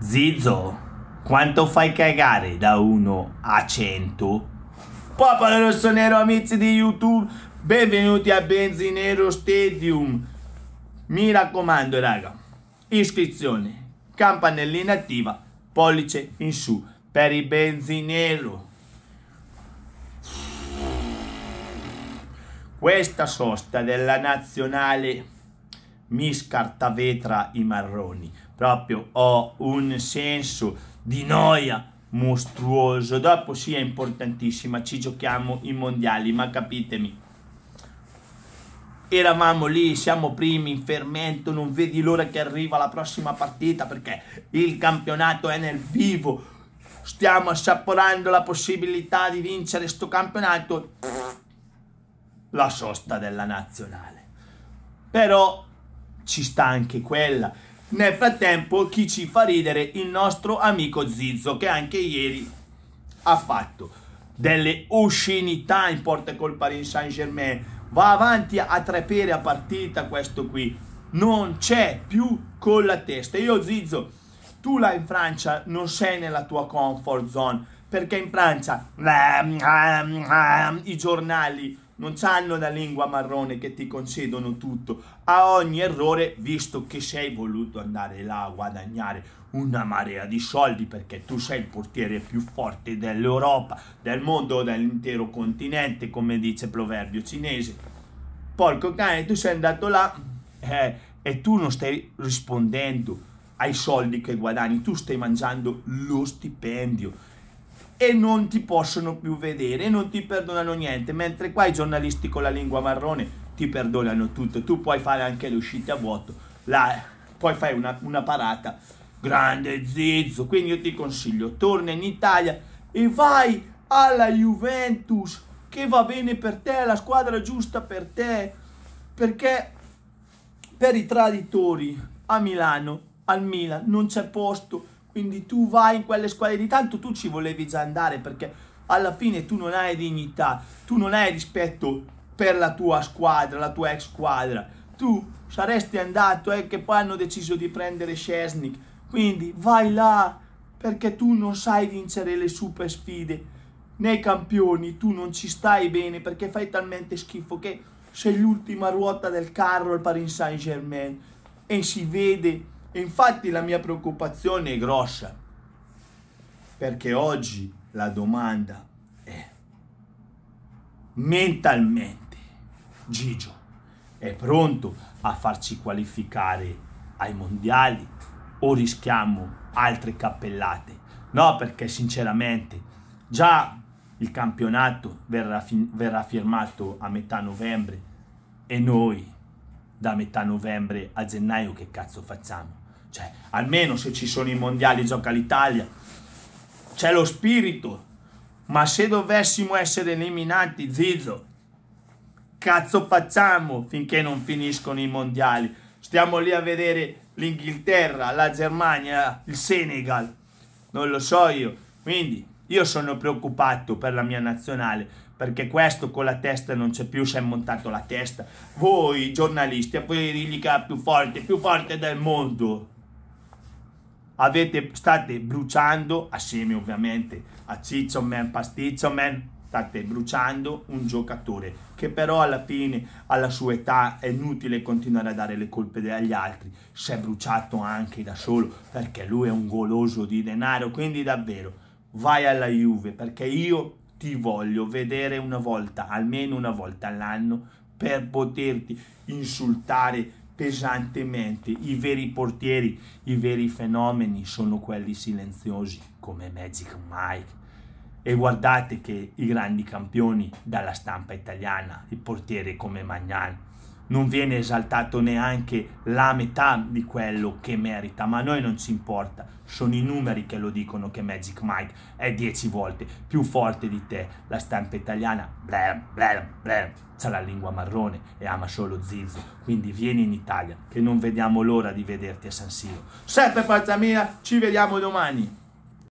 Zizzo, quanto fai cagare da 1 a 100? Popolo rosso nero amici di YouTube, benvenuti a Benzinero Stadium. Mi raccomando raga, iscrizione, campanellina attiva, pollice in su per il benzinero. Questa sosta della nazionale mi scartavetra i marroni. Proprio ho un senso di noia mostruoso. Dopo sì è importantissima, ci giochiamo i mondiali, ma capitemi. Eravamo lì, siamo primi in fermento, non vedi l'ora che arriva la prossima partita perché il campionato è nel vivo. Stiamo assaporando la possibilità di vincere sto campionato. La sosta della nazionale. Però ci sta anche quella. Nel frattempo, chi ci fa ridere? Il nostro amico Zizzo, che anche ieri ha fatto delle oscenità in porta col Paris Saint-Germain. Va avanti a tre pere a partita questo qui. Non c'è più con la testa. Io Zizzo, tu là in Francia non sei nella tua comfort zone, perché in Francia ehm, ehm, ehm, i giornali non hanno la lingua marrone che ti concedono tutto a ogni errore, visto che sei voluto andare là a guadagnare una marea di soldi perché tu sei il portiere più forte dell'Europa, del mondo, o dell'intero continente, come dice il proverbio cinese. Porco cane, tu sei andato là eh, e tu non stai rispondendo ai soldi che guadagni, tu stai mangiando lo stipendio e non ti possono più vedere e non ti perdonano niente, mentre qua i giornalisti con la lingua marrone ti perdonano tutto, tu puoi fare anche le uscite a vuoto, la, poi fai una, una parata, grande zizzo, quindi io ti consiglio, torna in Italia e vai alla Juventus, che va bene per te, la squadra giusta per te, perché per i traditori a Milano, al Milan, non c'è posto, quindi tu vai in quelle squadre di tanto, tu ci volevi già andare perché alla fine tu non hai dignità, tu non hai rispetto per la tua squadra, la tua ex squadra, tu saresti andato e eh, che poi hanno deciso di prendere Scesnik, quindi vai là perché tu non sai vincere le super sfide, nei campioni tu non ci stai bene perché fai talmente schifo che sei l'ultima ruota del carro al Paris Saint Germain e si vede Infatti la mia preoccupazione è grossa, perché oggi la domanda è mentalmente Gigio è pronto a farci qualificare ai mondiali o rischiamo altre cappellate? No, perché sinceramente già il campionato verrà, verrà firmato a metà novembre e noi da metà novembre a gennaio che cazzo facciamo? Cioè, almeno se ci sono i mondiali gioca l'Italia. C'è lo spirito. Ma se dovessimo essere eliminati, Zizzo, cazzo facciamo finché non finiscono i mondiali? Stiamo lì a vedere l'Inghilterra, la Germania, il Senegal. Non lo so io. Quindi io sono preoccupato per la mia nazionale perché questo con la testa non c'è più, si è montato la testa. Voi giornalisti, a voi ridica più forte, più forte del mondo avete, state bruciando, assieme ovviamente a Ciccio Man, Pasticcio Man, state bruciando un giocatore che però alla fine, alla sua età, è inutile continuare a dare le colpe agli altri, si è bruciato anche da solo perché lui è un goloso di denaro, quindi davvero vai alla Juve perché io ti voglio vedere una volta, almeno una volta all'anno, per poterti insultare pesantemente. I veri portieri, i veri fenomeni sono quelli silenziosi come Magic Mike. E guardate che i grandi campioni dalla stampa italiana, il portiere come Magnan, non viene esaltato neanche la metà di quello che merita, ma a noi non ci importa, sono i numeri che lo dicono che Magic Mike è 10 volte più forte di te, la stampa italiana bleh, bleh, bleh, c'ha la lingua marrone e ama solo Zizzo, quindi vieni in Italia che non vediamo l'ora di vederti a San Siro. Sempre forza mia, ci vediamo domani!